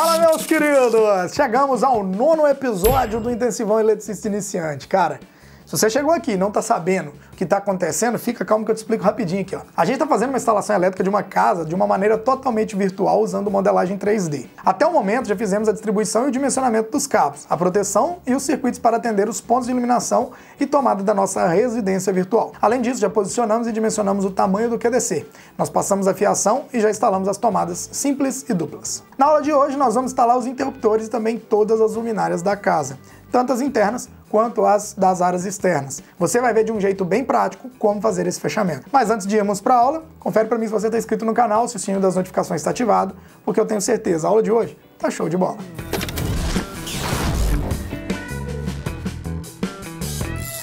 Fala, meus queridos! Chegamos ao nono episódio do Intensivão Eletricista Iniciante. Cara, se você chegou aqui e não está sabendo o que está acontecendo, fica calmo que eu te explico rapidinho aqui. Ó. A gente está fazendo uma instalação elétrica de uma casa de uma maneira totalmente virtual usando modelagem 3D. Até o momento já fizemos a distribuição e o dimensionamento dos cabos, a proteção e os circuitos para atender os pontos de iluminação e tomada da nossa residência virtual. Além disso, já posicionamos e dimensionamos o tamanho do QDC. Nós passamos a fiação e já instalamos as tomadas simples e duplas. Na aula de hoje nós vamos instalar os interruptores e também todas as luminárias da casa tanto as internas quanto as das áreas externas. Você vai ver de um jeito bem prático como fazer esse fechamento. Mas antes de irmos para a aula, confere para mim se você está inscrito no canal, se o sininho das notificações está ativado, porque eu tenho certeza, a aula de hoje tá show de bola.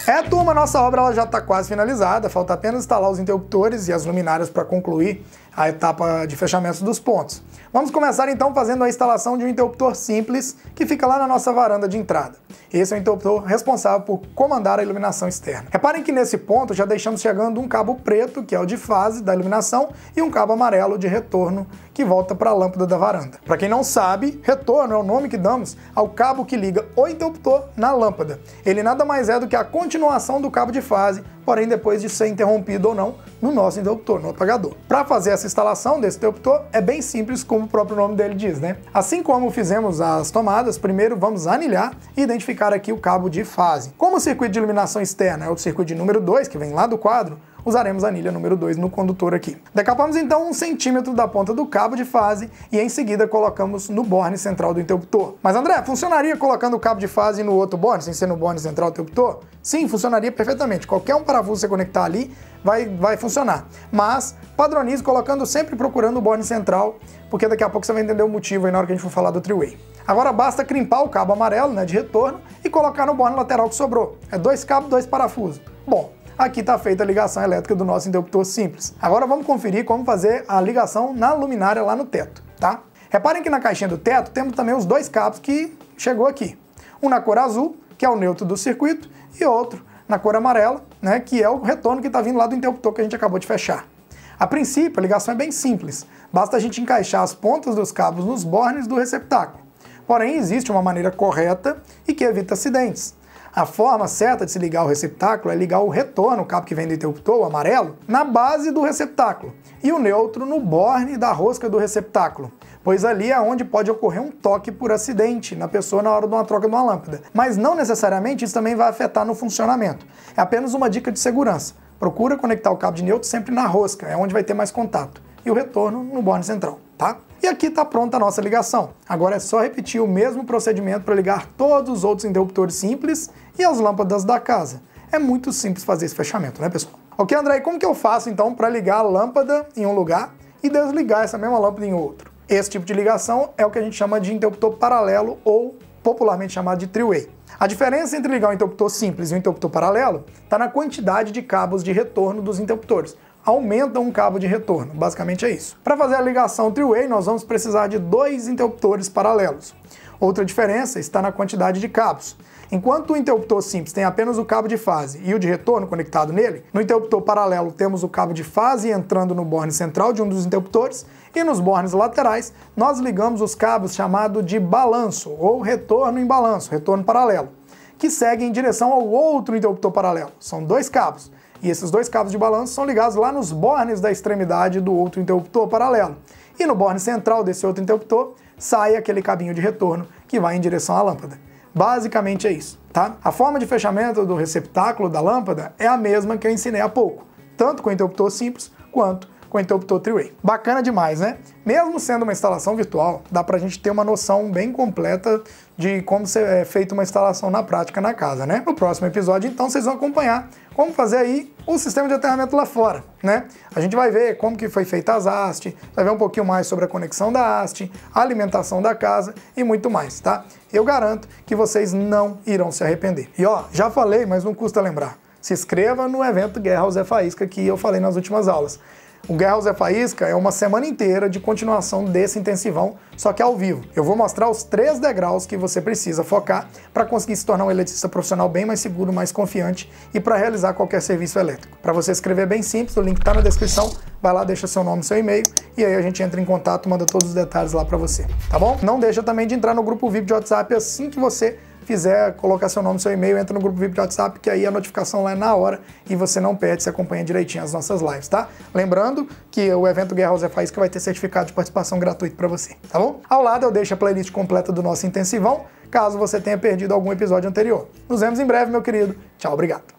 É, turma, nossa obra ela já está quase finalizada, falta apenas instalar os interruptores e as luminárias para concluir a etapa de fechamento dos pontos. Vamos começar então fazendo a instalação de um interruptor simples que fica lá na nossa varanda de entrada. Esse é o interruptor responsável por comandar a iluminação externa. Reparem que nesse ponto já deixamos chegando um cabo preto, que é o de fase da iluminação, e um cabo amarelo de retorno, que volta para a lâmpada da varanda. Para quem não sabe, retorno é o nome que damos ao cabo que liga o interruptor na lâmpada. Ele nada mais é do que a continuação do cabo de fase porém depois de ser interrompido ou não no nosso interruptor, no apagador. Para fazer essa instalação desse interruptor é bem simples, como o próprio nome dele diz, né? Assim como fizemos as tomadas, primeiro vamos anilhar e identificar aqui o cabo de fase. Como o circuito de iluminação externa é o circuito número 2, que vem lá do quadro, usaremos a anilha número 2 no condutor aqui. Decapamos então um centímetro da ponta do cabo de fase e em seguida colocamos no borne central do interruptor. Mas André, funcionaria colocando o cabo de fase no outro borne, sem ser no borne central do interruptor? Sim, funcionaria perfeitamente. Qualquer um parafuso você conectar ali vai, vai funcionar. Mas padronize colocando sempre procurando o borne central, porque daqui a pouco você vai entender o motivo aí na hora que a gente for falar do three-way. Agora basta crimpar o cabo amarelo né, de retorno e colocar no borne lateral que sobrou. É dois cabos, dois parafusos. Bom, aqui está feita a ligação elétrica do nosso interruptor simples. Agora vamos conferir como fazer a ligação na luminária lá no teto, tá? Reparem que na caixinha do teto temos também os dois cabos que chegou aqui. Um na cor azul, que é o neutro do circuito, e outro na cor amarela, né, que é o retorno que está vindo lá do interruptor que a gente acabou de fechar. A princípio, a ligação é bem simples, basta a gente encaixar as pontas dos cabos nos bornes do receptáculo. Porém, existe uma maneira correta e que evita acidentes. A forma certa de se ligar o receptáculo é ligar o retorno, o cabo que vem do interruptor, o amarelo, na base do receptáculo e o neutro no borne da rosca do receptáculo, pois ali é onde pode ocorrer um toque por acidente na pessoa na hora de uma troca de uma lâmpada. Mas não necessariamente isso também vai afetar no funcionamento. É apenas uma dica de segurança. Procura conectar o cabo de neutro sempre na rosca, é onde vai ter mais contato, e o retorno no borne central, tá? E aqui está pronta a nossa ligação. Agora é só repetir o mesmo procedimento para ligar todos os outros interruptores simples e as lâmpadas da casa. É muito simples fazer esse fechamento, né pessoal? Ok, André, como que eu faço então para ligar a lâmpada em um lugar e desligar essa mesma lâmpada em outro? Esse tipo de ligação é o que a gente chama de interruptor paralelo ou popularmente chamado de three-way. A diferença entre ligar um interruptor simples e um interruptor paralelo está na quantidade de cabos de retorno dos interruptores aumentam um cabo de retorno. Basicamente é isso. Para fazer a ligação three-way, nós vamos precisar de dois interruptores paralelos. Outra diferença está na quantidade de cabos. Enquanto o interruptor simples tem apenas o cabo de fase e o de retorno conectado nele, no interruptor paralelo temos o cabo de fase entrando no borne central de um dos interruptores e nos bornes laterais nós ligamos os cabos chamado de balanço ou retorno em balanço, retorno paralelo que segue em direção ao outro interruptor paralelo. São dois cabos. E esses dois cabos de balanço são ligados lá nos bornes da extremidade do outro interruptor paralelo. E no borne central desse outro interruptor sai aquele cabinho de retorno que vai em direção à lâmpada. Basicamente é isso, tá? A forma de fechamento do receptáculo da lâmpada é a mesma que eu ensinei há pouco, tanto com o interruptor simples quanto com o interruptor three-way. Bacana demais, né? Mesmo sendo uma instalação virtual, dá para a gente ter uma noção bem completa de como é feita uma instalação na prática na casa, né? No próximo episódio, então, vocês vão acompanhar como fazer aí o sistema de aterramento lá fora, né? A gente vai ver como que foi feita as haste, vai ver um pouquinho mais sobre a conexão da haste, a alimentação da casa e muito mais, tá? Eu garanto que vocês não irão se arrepender. E ó, já falei, mas não custa lembrar. Se inscreva no evento Guerra ao Zé Faísca que eu falei nas últimas aulas. O Guerra ao Zé Faísca é uma semana inteira de continuação desse intensivão, só que ao vivo. Eu vou mostrar os três degraus que você precisa focar para conseguir se tornar um eletricista profissional bem mais seguro, mais confiante e para realizar qualquer serviço elétrico. Para você escrever é bem simples, o link está na descrição. Vai lá, deixa seu nome, seu e-mail e aí a gente entra em contato, manda todos os detalhes lá para você, tá bom? Não deixa também de entrar no grupo VIP de WhatsApp assim que você fizer, colocar seu nome, seu e-mail, entra no grupo VIP de WhatsApp, que aí a notificação lá é na hora e você não perde, se acompanha direitinho as nossas lives, tá? Lembrando que o evento Guerra aos Faz que vai ter certificado de participação gratuito para você, tá bom? Ao lado eu deixo a playlist completa do nosso intensivão, caso você tenha perdido algum episódio anterior. Nos vemos em breve, meu querido. Tchau, obrigado.